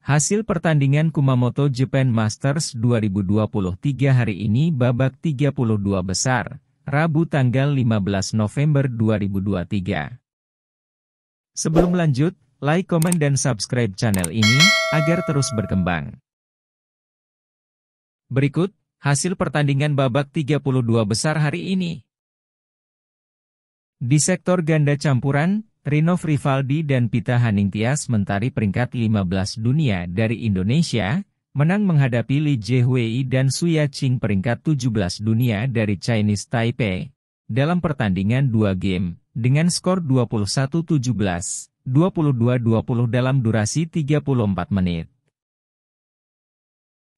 Hasil pertandingan Kumamoto Japan Masters 2023 hari ini babak 32 besar, Rabu tanggal 15 November 2023. Sebelum lanjut, like, komen, dan subscribe channel ini, agar terus berkembang. Berikut, hasil pertandingan babak 32 besar hari ini. Di sektor ganda campuran, Rinov Rivaldi dan Pita Haningtyas mentari peringkat 15 dunia dari Indonesia, menang menghadapi Li Jiewei dan Suya Qing peringkat 17 dunia dari Chinese Taipei. Dalam pertandingan dua game, dengan skor 21-17, 22-20 dalam durasi 34 menit.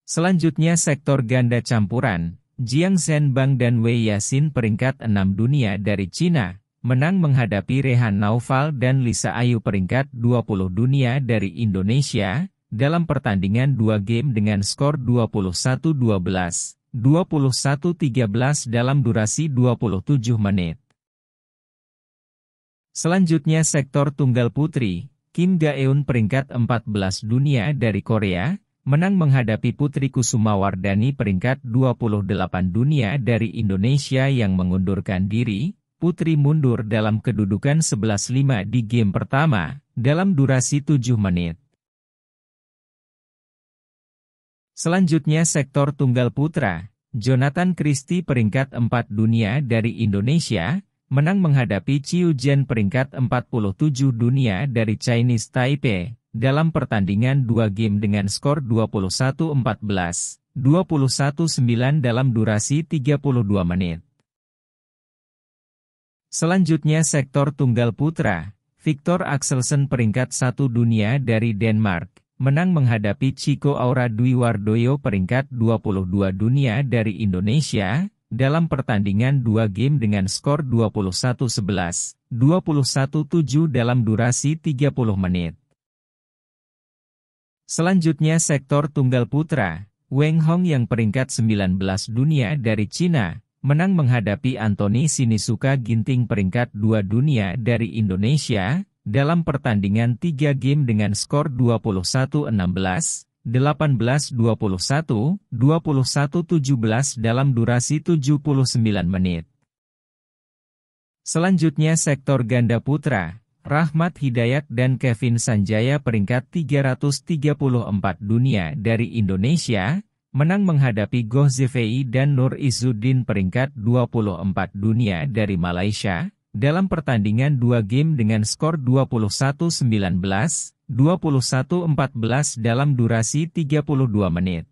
Selanjutnya sektor ganda campuran, Jiang Zhenbang dan Wei Yasin peringkat 6 dunia dari China menang menghadapi Rehan Naufal dan Lisa Ayu peringkat 20 dunia dari Indonesia, dalam pertandingan dua game dengan skor 21-12, 21-13 dalam durasi 27 menit. Selanjutnya sektor tunggal putri, Kim Gaeun peringkat 14 dunia dari Korea, menang menghadapi Putri Kusuma Wardani peringkat 28 dunia dari Indonesia yang mengundurkan diri, Putri mundur dalam kedudukan 11-5 di game pertama, dalam durasi 7 menit. Selanjutnya sektor tunggal putra, Jonathan Christie peringkat 4 dunia dari Indonesia, menang menghadapi Chiu Jen peringkat 47 dunia dari Chinese Taipei, dalam pertandingan 2 game dengan skor 21-14, 21-9 dalam durasi 32 menit. Selanjutnya sektor tunggal putra, Victor Axelsen peringkat satu dunia dari Denmark, menang menghadapi Chico Aura Dwi Wardoyo peringkat 22 dunia dari Indonesia, dalam pertandingan dua game dengan skor 21-11, 21-7 dalam durasi 30 menit. Selanjutnya sektor tunggal putra, Weng Hong yang peringkat 19 dunia dari Cina, menang menghadapi Anthony Sinisuka ginting peringkat dua dunia dari Indonesia, dalam pertandingan 3 game dengan skor 21-16, 18-21, 21-17 dalam durasi 79 menit. Selanjutnya sektor ganda putra, Rahmat Hidayat dan Kevin Sanjaya peringkat 334 dunia dari Indonesia, menang menghadapi Goh Zefei dan Nur Izzuddin peringkat 24 dunia dari Malaysia, dalam pertandingan dua game dengan skor 21-19, 21-14 dalam durasi 32 menit.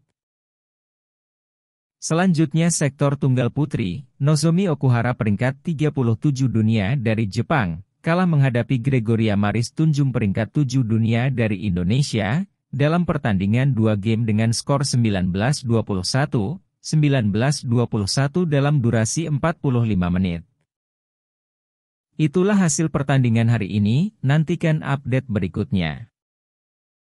Selanjutnya sektor tunggal putri, Nozomi Okuhara peringkat 37 dunia dari Jepang, kalah menghadapi Gregoria Maris Tunjung peringkat 7 dunia dari Indonesia, dalam pertandingan dua game dengan skor 19-21, 19-21 dalam durasi 45 menit. Itulah hasil pertandingan hari ini, nantikan update berikutnya.